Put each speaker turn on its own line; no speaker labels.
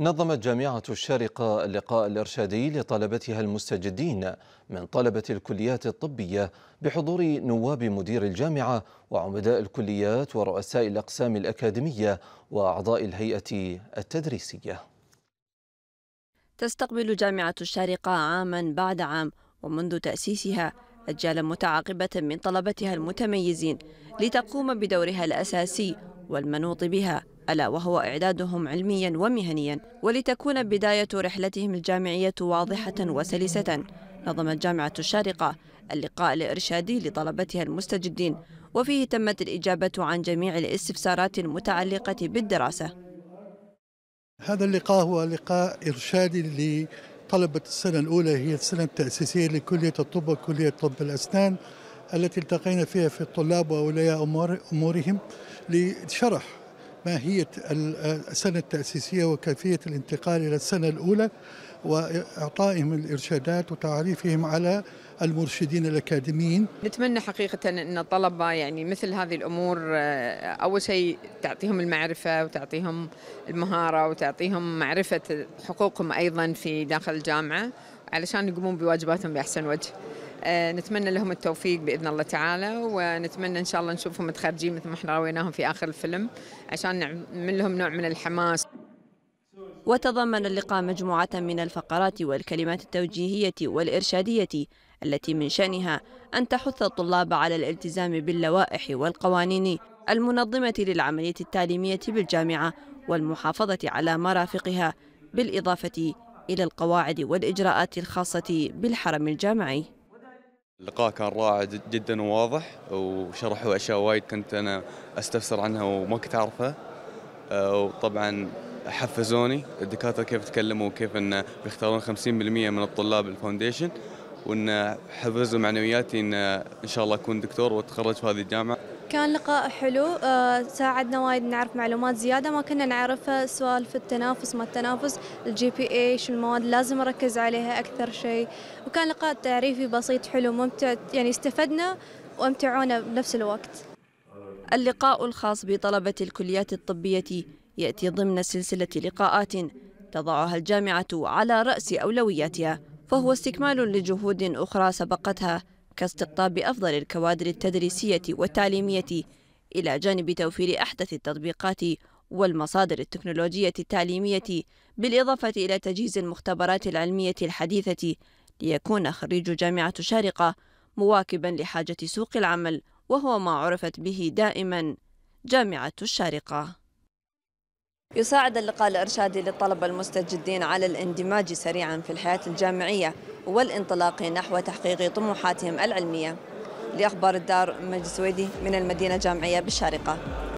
نظمت جامعة الشارقة اللقاء الإرشادي لطلبتها المستجدين من طلبة الكليات الطبية بحضور نواب مدير الجامعة وعمداء الكليات ورؤساء الأقسام الأكاديمية وأعضاء الهيئة التدريسية تستقبل جامعة الشارقة عاما بعد عام ومنذ تأسيسها أجيالا متعاقبة من طلبتها المتميزين لتقوم بدورها الأساسي والمنوط بها ألا وهو إعدادهم علميا ومهنيا ولتكون بداية رحلتهم الجامعية واضحة وسلسة نظمت جامعة الشارقة اللقاء الإرشادي لطلبتها المستجدين وفيه تمت الإجابة عن جميع الاستفسارات المتعلقة بالدراسة
هذا اللقاء هو لقاء إرشادي لطلبة السنة الأولى هي السنة التأسيسية لكلية الطب وكلية طب الأسنان التي التقينا فيها في الطلاب وأولياء أمورهم لشرح ماهية السنة التأسيسية وكيفية الانتقال إلى السنة الأولى وإعطائهم الإرشادات وتعريفهم على المرشدين الأكاديميين
نتمنى حقيقة أن الطلبة يعني مثل هذه الأمور آه، أول شيء تعطيهم المعرفة وتعطيهم المهارة وتعطيهم معرفة حقوقهم أيضا في داخل الجامعة علشان يقومون بواجباتهم بأحسن وجه آه، نتمنى لهم التوفيق باذن الله تعالى ونتمنى ان شاء الله نشوفهم متخرجين
مثل ما احنا رويناهم في اخر الفيلم عشان نعمل لهم نوع من الحماس وتضمن اللقاء مجموعة من الفقرات والكلمات التوجيهية والإرشادية التي من شأنها أن تحث الطلاب على الالتزام باللوائح والقوانين المنظمة للعملية التعليمية بالجامعة والمحافظة على مرافقها بالإضافة إلى القواعد والإجراءات الخاصة بالحرم الجامعي
اللقاء كان رائع جدا وواضح وشرحوا اشياء وايد كنت انا استفسر عنها وما كنت اعرفها آه، وطبعا حفزوني الدكاتره كيف تكلموا وكيف انه بيختارون 50% من الطلاب الفاونديشن وانه حفزوا معنوياتي ان ان شاء الله اكون دكتور واتخرج في هذه الجامعه
كان
لقاء حلو آه، ساعدنا وايد نعرف معلومات زيادة ما كنا نعرفها سوالف التنافس ما التنافس الجي بي اي شو المواد لازم أركز عليها أكثر شيء وكان لقاء تعريفي بسيط حلو ممتع يعني استفدنا وامتعونا بنفس الوقت اللقاء الخاص بطلبة الكليات الطبية يأتي ضمن سلسلة لقاءات تضعها الجامعة على رأس أولوياتها فهو استكمال لجهود أخرى سبقتها كاستقطاب أفضل الكوادر التدريسية والتعليمية إلى جانب توفير أحدث التطبيقات والمصادر التكنولوجية التعليمية بالإضافة إلى تجهيز المختبرات العلمية الحديثة ليكون خريج جامعة شارقة مواكبا لحاجة سوق العمل وهو ما عرفت به دائما جامعة الشارقة يساعد اللقاء الإرشادي للطلبة المستجدين على الاندماج سريعا في الحياة الجامعية والانطلاق نحو تحقيق طموحاتهم العلمية لأخبار الدار مجد ويدي من المدينة الجامعية بالشارقة